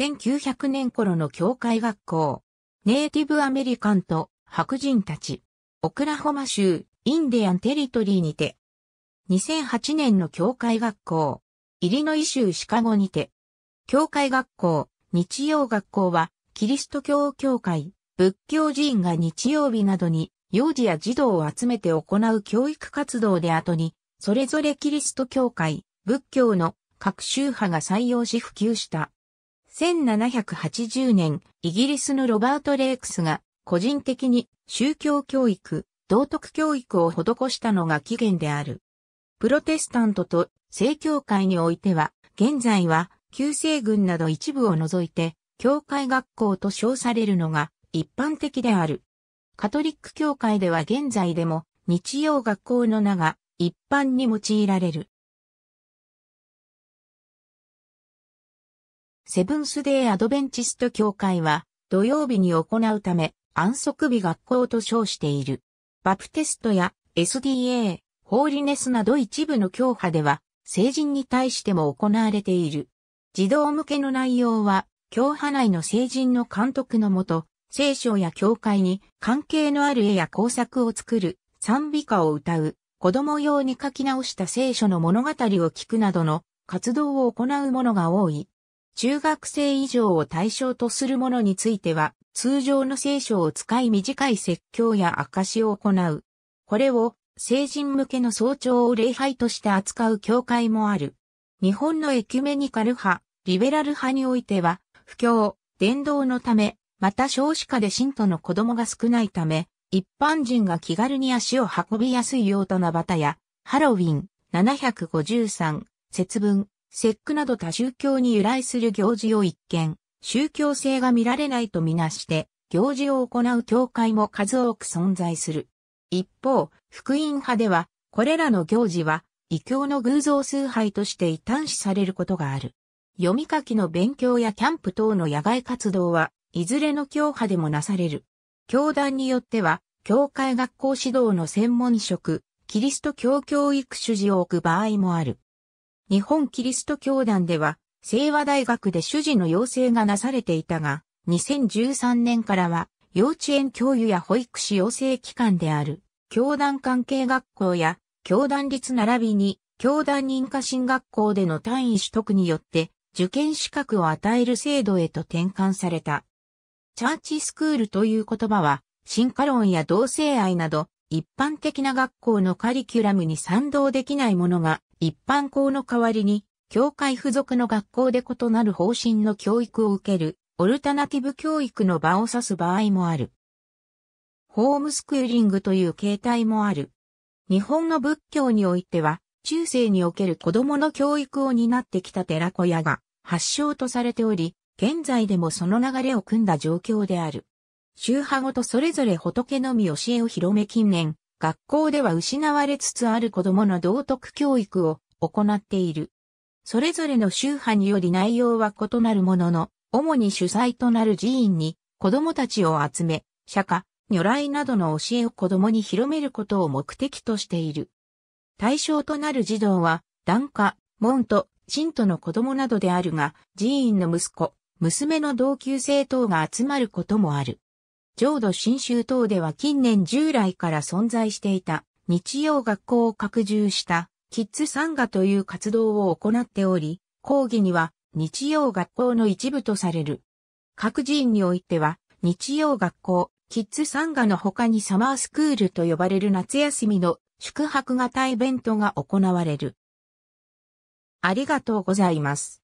1900年頃の教会学校、ネイティブアメリカンと白人たち、オクラホマ州インディアンテリトリーにて、2008年の教会学校、イリノイ州シカゴにて、教会学校、日曜学校は、キリスト教教会、仏教寺院が日曜日などに、幼児や児童を集めて行う教育活動で後に、それぞれキリスト教会、仏教の各宗派が採用し普及した。1780年、イギリスのロバート・レイクスが個人的に宗教教育、道徳教育を施したのが起源である。プロテスタントと正教会においては、現在は旧世軍など一部を除いて、教会学校と称されるのが一般的である。カトリック教会では現在でも日曜学校の名が一般に用いられる。セブンスデーアドベンチスト協会は土曜日に行うため安息日学校と称している。バプテストや SDA、ホーリネスなど一部の教派では成人に対しても行われている。児童向けの内容は教派内の成人の監督のもと、聖書や教会に関係のある絵や工作を作る、賛美歌を歌う、子供用に書き直した聖書の物語を聞くなどの活動を行うものが多い。中学生以上を対象とするものについては、通常の聖書を使い短い説教や証を行う。これを成人向けの早朝を礼拝として扱う教会もある。日本のエキュメニカル派、リベラル派においては、不況、伝道のため、また少子化で信徒の子供が少ないため、一般人が気軽に足を運びやすいようなバタや、ハロウィン753節分、節句など他宗教に由来する行事を一見、宗教性が見られないとみなして、行事を行う教会も数多く存在する。一方、福音派では、これらの行事は、異教の偶像崇拝として異端視されることがある。読み書きの勉強やキャンプ等の野外活動は、いずれの教派でもなされる。教団によっては、教会学校指導の専門職、キリスト教教育主事を置く場合もある。日本キリスト教団では、清和大学で主事の要請がなされていたが、2013年からは、幼稚園教諭や保育士養成機関である、教団関係学校や、教団立並びに、教団認可進学校での単位取得によって、受験資格を与える制度へと転換された。チャーチスクールという言葉は、進化論や同性愛など、一般的な学校のカリキュラムに賛同できないものが一般校の代わりに、教会付属の学校で異なる方針の教育を受ける、オルタナティブ教育の場を指す場合もある。ホームスクーリングという形態もある。日本の仏教においては、中世における子供の教育を担ってきた寺子屋が発祥とされており、現在でもその流れを組んだ状況である。宗派ごとそれぞれ仏のみ教えを広め近年、学校では失われつつある子供の道徳教育を行っている。それぞれの宗派により内容は異なるものの、主に主催となる寺院に子供たちを集め、釈迦、如来などの教えを子供に広めることを目的としている。対象となる児童は、檀家、門徒、信徒の子供などであるが、寺院の息子、娘の同級生等が集まることもある。浄土真宗等では近年従来から存在していた日曜学校を拡充したキッズ参加という活動を行っており、講義には日曜学校の一部とされる。各寺院においては日曜学校、キッズ参加の他にサマースクールと呼ばれる夏休みの宿泊型イベントが行われる。ありがとうございます。